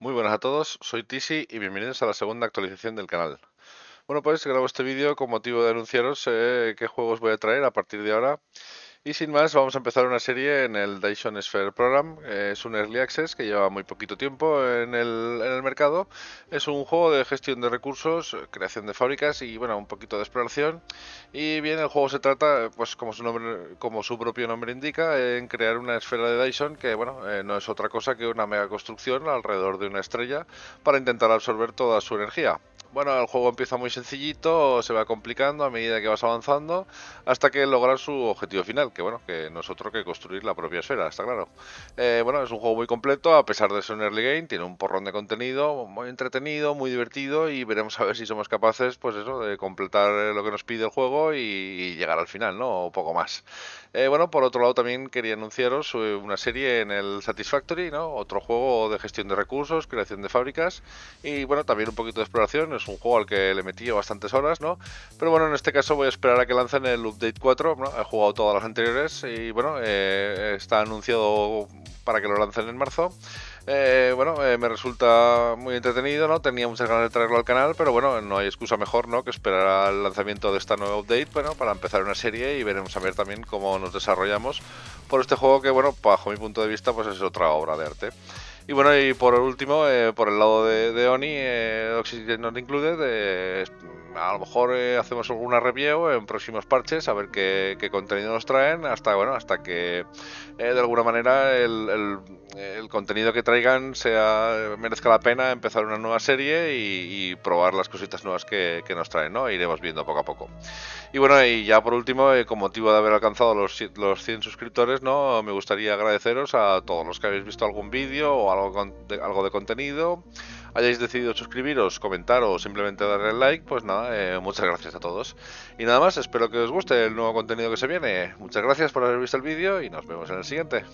Muy buenas a todos, soy Tisi y bienvenidos a la segunda actualización del canal. Bueno pues grabo este vídeo con motivo de anunciaros eh, qué juegos voy a traer a partir de ahora y sin más vamos a empezar una serie en el Dyson Sphere Program, eh, es un Early Access que lleva muy poquito tiempo en el, mercado. Es un juego de gestión de recursos, creación de fábricas y bueno, un poquito de exploración. Y bien, el juego se trata, pues como su nombre, como su propio nombre indica, en crear una esfera de Dyson que bueno, eh, no es otra cosa que una mega construcción alrededor de una estrella para intentar absorber toda su energía. Bueno, el juego empieza muy sencillito, se va complicando a medida que vas avanzando, hasta que lograr su objetivo final, que bueno, que no es otro que construir la propia esfera, está claro. Eh, bueno, es un juego muy completo, a pesar de ser un early game, tiene un porrón de contenido, muy entretenido, muy divertido, y veremos a ver si somos capaces, pues eso, de completar lo que nos pide el juego y, llegar al final, ¿no? O poco más. Eh, bueno, por otro lado también quería anunciaros eh, una serie en el Satisfactory, ¿no? Otro juego de gestión de recursos, creación de fábricas, y bueno, también un poquito de exploración, es un juego al que le metí bastantes horas, ¿no? Pero bueno, en este caso voy a esperar a que lancen el update 4, ¿no? He jugado todas las anteriores y bueno, eh, está anunciado para que lo lancen en marzo. Eh, bueno, eh, me resulta muy entretenido, ¿no? Tenía muchas ganas de traerlo al canal, pero bueno, no hay excusa mejor, ¿no? Que esperar al lanzamiento de esta nueva update, bueno, para empezar una serie y veremos a ver también cómo nos desarrollamos por este juego que, bueno, bajo mi punto de vista, pues es otra obra de arte. Y bueno, y por último, eh, por el lado de, Oni, eh, Oxygen Not Included, eh, a lo mejor eh, hacemos alguna review en próximos parches, a ver qué, contenido nos traen, hasta bueno, hasta que eh, de alguna manera el, contenido que traigan sea merezca la pena empezar una nueva serie y, probar las cositas nuevas que, nos traen, ¿no? Iremos viendo poco a poco. Y bueno, y ya por último, eh, con motivo de haber alcanzado los, 100 suscriptores, ¿no? Me gustaría agradeceros a todos los que habéis visto algún vídeo o algo, algo de contenido hayáis decidido suscribiros, comentar o simplemente darle like, pues nada, eh, muchas gracias a todos. Y nada más, espero que os guste el nuevo contenido que se viene. Muchas gracias por haber visto el vídeo y nos vemos en el siguiente.